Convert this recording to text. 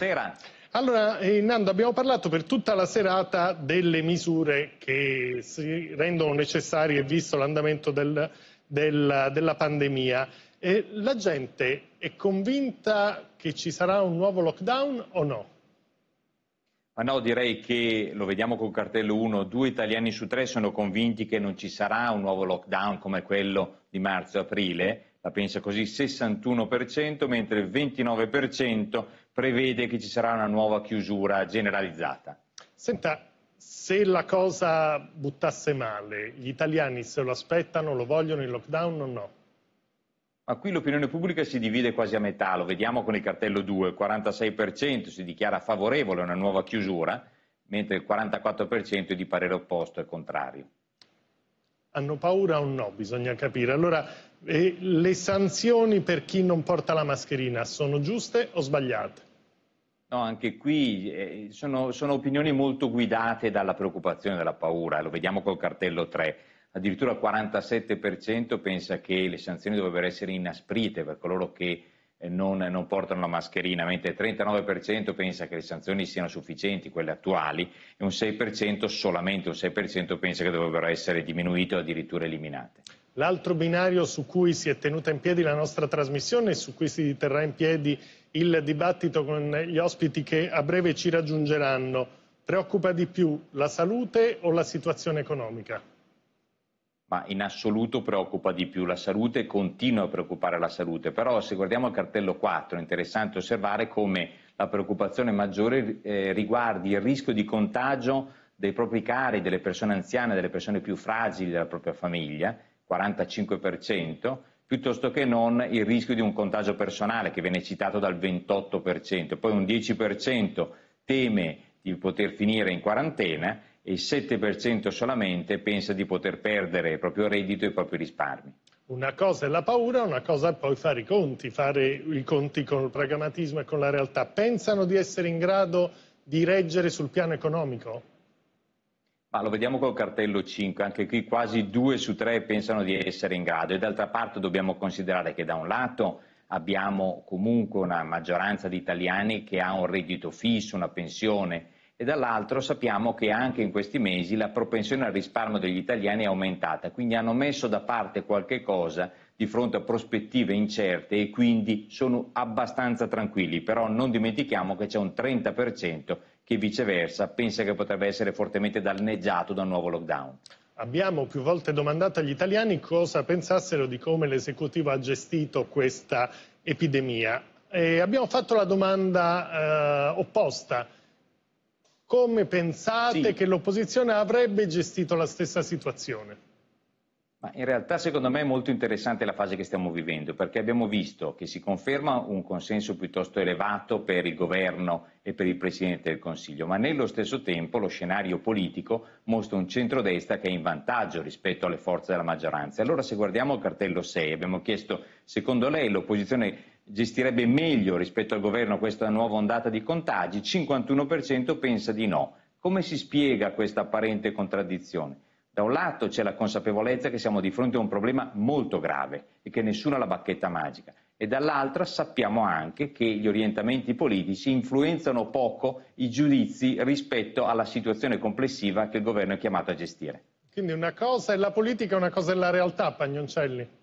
Buonasera. Allora, eh, Nando, abbiamo parlato per tutta la serata delle misure che si rendono necessarie visto l'andamento del, del, della pandemia. Eh, la gente è convinta che ci sarà un nuovo lockdown o no? Ma no, direi che lo vediamo col cartello 1, due italiani su tre sono convinti che non ci sarà un nuovo lockdown come quello di marzo-aprile la pensa così il 61%, mentre il 29% prevede che ci sarà una nuova chiusura generalizzata. Senta, se la cosa buttasse male, gli italiani se lo aspettano, lo vogliono il lockdown o no? Ma qui l'opinione pubblica si divide quasi a metà, lo vediamo con il cartello 2, il 46% si dichiara favorevole a una nuova chiusura, mentre il 44% è di parere opposto e contrario. Hanno paura o no? Bisogna capire. Allora e le sanzioni per chi non porta la mascherina sono giuste o sbagliate? No, anche qui eh, sono, sono, opinioni molto guidate dalla preoccupazione e dalla paura, lo vediamo col cartello 3. Addirittura il 47% pensa che le sanzioni dovrebbero essere inasprite per coloro che eh, non, non, portano la mascherina, mentre il 39% pensa che le sanzioni siano sufficienti, quelle attuali, e un 6%, solamente un 6% pensa che dovrebbero essere diminuite o addirittura eliminate l'altro binario su cui si è tenuta in piedi la nostra trasmissione e su cui si terrà in piedi il dibattito con gli ospiti che a breve ci raggiungeranno. Preoccupa di più la salute o la situazione economica? Ma in assoluto preoccupa di più la salute, continua a preoccupare la salute, però se guardiamo il cartello 4 è interessante osservare come la preoccupazione maggiore eh, riguardi il rischio di contagio dei propri cari, delle persone anziane, delle persone più fragili della propria famiglia 45%, piuttosto che non il rischio di un contagio personale che viene citato dal 28%, poi un 10% teme di poter finire in quarantena e il 7% solamente pensa di poter perdere il proprio reddito e i propri risparmi. Una cosa è la paura, una cosa è poi fare i conti, fare i conti con il pragmatismo e con la realtà. Pensano di essere in grado di reggere sul piano economico? Ma lo vediamo col cartello 5, anche qui quasi due su tre pensano di essere in grado e d'altra parte dobbiamo considerare che da un lato abbiamo comunque una maggioranza di italiani che ha un reddito fisso, una pensione e dall'altro sappiamo che anche in questi mesi la propensione al risparmio degli italiani è aumentata, quindi hanno messo da parte qualche cosa di fronte a prospettive incerte e quindi sono abbastanza tranquilli, però non dimentichiamo che c'è un 30% che viceversa pensa che potrebbe essere fortemente danneggiato da un nuovo lockdown. Abbiamo più volte domandato agli italiani cosa pensassero di come l'esecutivo ha gestito questa epidemia e abbiamo fatto la domanda eh, opposta come pensate sì. che l'opposizione avrebbe gestito la stessa situazione? Ma in realtà secondo me è molto interessante la fase che stiamo vivendo perché abbiamo visto che si conferma un consenso piuttosto elevato per il governo e per il Presidente del Consiglio, ma nello stesso tempo lo scenario politico mostra un centrodestra che è in vantaggio rispetto alle forze della maggioranza. Allora se guardiamo il cartello 6 abbiamo chiesto secondo lei l'opposizione gestirebbe meglio rispetto al governo questa nuova ondata di contagi, 51% pensa di no. Come si spiega questa apparente contraddizione? Da un lato c'è la consapevolezza che siamo di fronte a un problema molto grave e che nessuno ha la bacchetta magica e dall'altra sappiamo anche che gli orientamenti politici influenzano poco i giudizi rispetto alla situazione complessiva che il governo è chiamato a gestire. Quindi una cosa è la politica, una cosa è la realtà, Pagnoncelli.